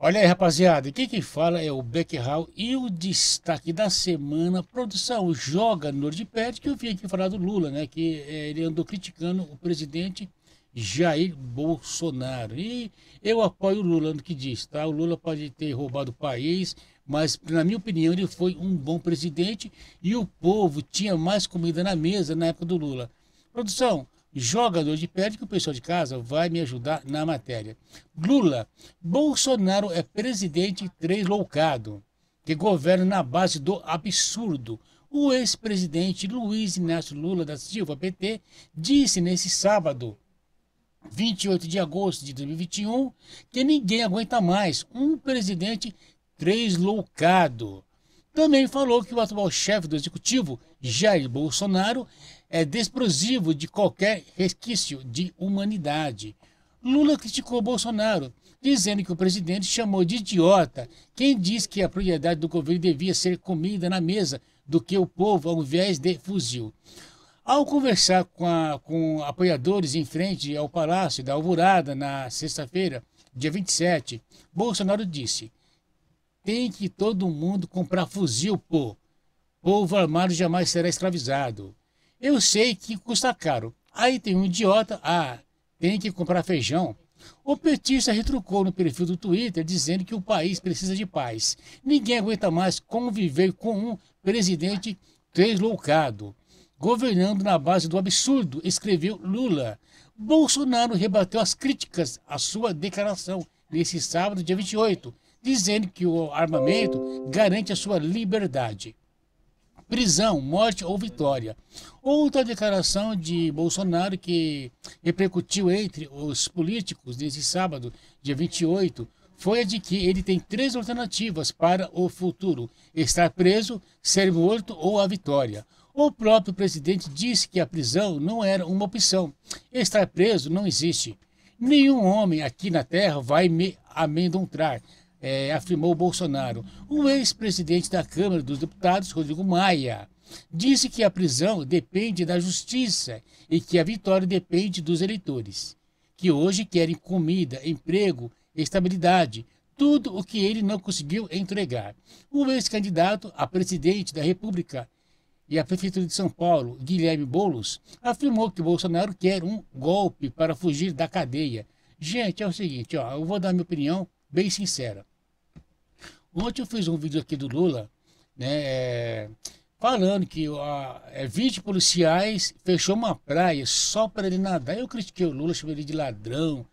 Olha aí, rapaziada, quem que fala é o Beckhal e o destaque da semana, produção, joga no Nordipad, que eu vim aqui falar do Lula, né? Que é, ele andou criticando o presidente Jair Bolsonaro. E eu apoio o Lula no que diz, tá? O Lula pode ter roubado o país, mas, na minha opinião, ele foi um bom presidente e o povo tinha mais comida na mesa na época do Lula. Produção, jogador de perde que o pessoal de casa vai me ajudar na matéria. Lula, Bolsonaro é presidente loucado que governa na base do absurdo. O ex-presidente Luiz Inácio Lula da Silva, PT, disse nesse sábado, 28 de agosto de 2021, que ninguém aguenta mais um presidente loucado também falou que o atual chefe do executivo, Jair Bolsonaro, é desprosivo de qualquer resquício de humanidade. Lula criticou Bolsonaro, dizendo que o presidente chamou de idiota quem diz que a prioridade do governo devia ser comida na mesa do que o povo ao invés de fuzil. Ao conversar com, a, com apoiadores em frente ao Palácio da Alvorada na sexta-feira, dia 27, Bolsonaro disse: tem que todo mundo comprar fuzil, pô. Povo armado jamais será escravizado. Eu sei que custa caro. Aí tem um idiota, ah, tem que comprar feijão. O petista retrucou no perfil do Twitter dizendo que o país precisa de paz. Ninguém aguenta mais conviver com um presidente desloucado. governando na base do absurdo, escreveu Lula. Bolsonaro rebateu as críticas à sua declaração nesse sábado, dia 28, dizendo que o armamento garante a sua liberdade. Prisão, morte ou vitória. Outra declaração de Bolsonaro que repercutiu entre os políticos nesse sábado, dia 28, foi a de que ele tem três alternativas para o futuro: estar preso, ser morto ou a vitória. O próprio presidente disse que a prisão não era uma opção. Estar preso não existe. Nenhum homem aqui na Terra vai me amedrontar é, afirmou Bolsonaro. O ex-presidente da Câmara dos Deputados, Rodrigo Maia, disse que a prisão depende da justiça e que a vitória depende dos eleitores, que hoje querem comida, emprego, estabilidade, tudo o que ele não conseguiu entregar. O ex-candidato a presidente da República e a Prefeitura de São Paulo, Guilherme Boulos, afirmou que Bolsonaro quer um golpe para fugir da cadeia. Gente, é o seguinte, ó, eu vou dar minha opinião bem sincera. Ontem eu fiz um vídeo aqui do Lula, né? É, falando que a, é, 20 policiais fechou uma praia só para ele nadar. Eu critiquei o Lula, chamei ele de ladrão.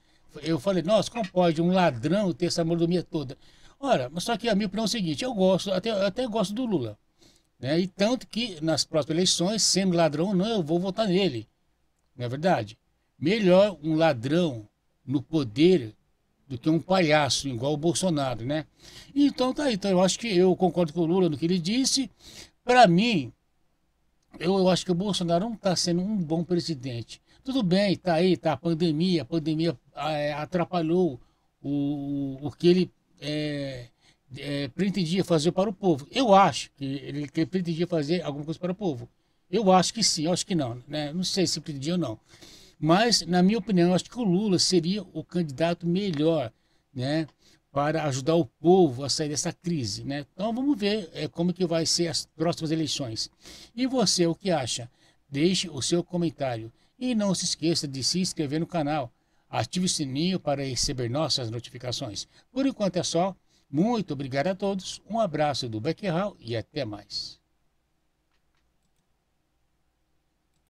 Eu falei, nossa, como pode um ladrão ter essa mordomia toda? Ora, mas só que a minha opinião é o seguinte, eu gosto, até, eu até gosto do Lula. Né? E tanto que nas próximas eleições, sendo ladrão ou não, eu vou votar nele. Não é verdade? Melhor um ladrão no poder do que um palhaço, igual o Bolsonaro, né? Então tá aí, então eu acho que eu concordo com o Lula no que ele disse. Para mim, eu, eu, acho que o Bolsonaro não está sendo um bom presidente. Tudo bem, tá aí, tá a pandemia, a pandemia ah, é, atrapalhou o, o que ele é, é, pretendia fazer para o povo. Eu acho que ele, que ele pretendia fazer alguma coisa para o povo. Eu acho que sim, eu acho que não, né? Não sei se pretendia ou não. Mas, na minha opinião, acho que o Lula seria o candidato melhor, né? Para ajudar o povo a sair dessa crise, né? Então vamos ver é, como que vai ser as próximas eleições. E você, o que acha? Deixe o seu comentário. E não se esqueça de se inscrever no canal. Ative o sininho para receber nossas notificações. Por enquanto é só. Muito obrigado a todos. Um abraço do Beckerhal e até mais.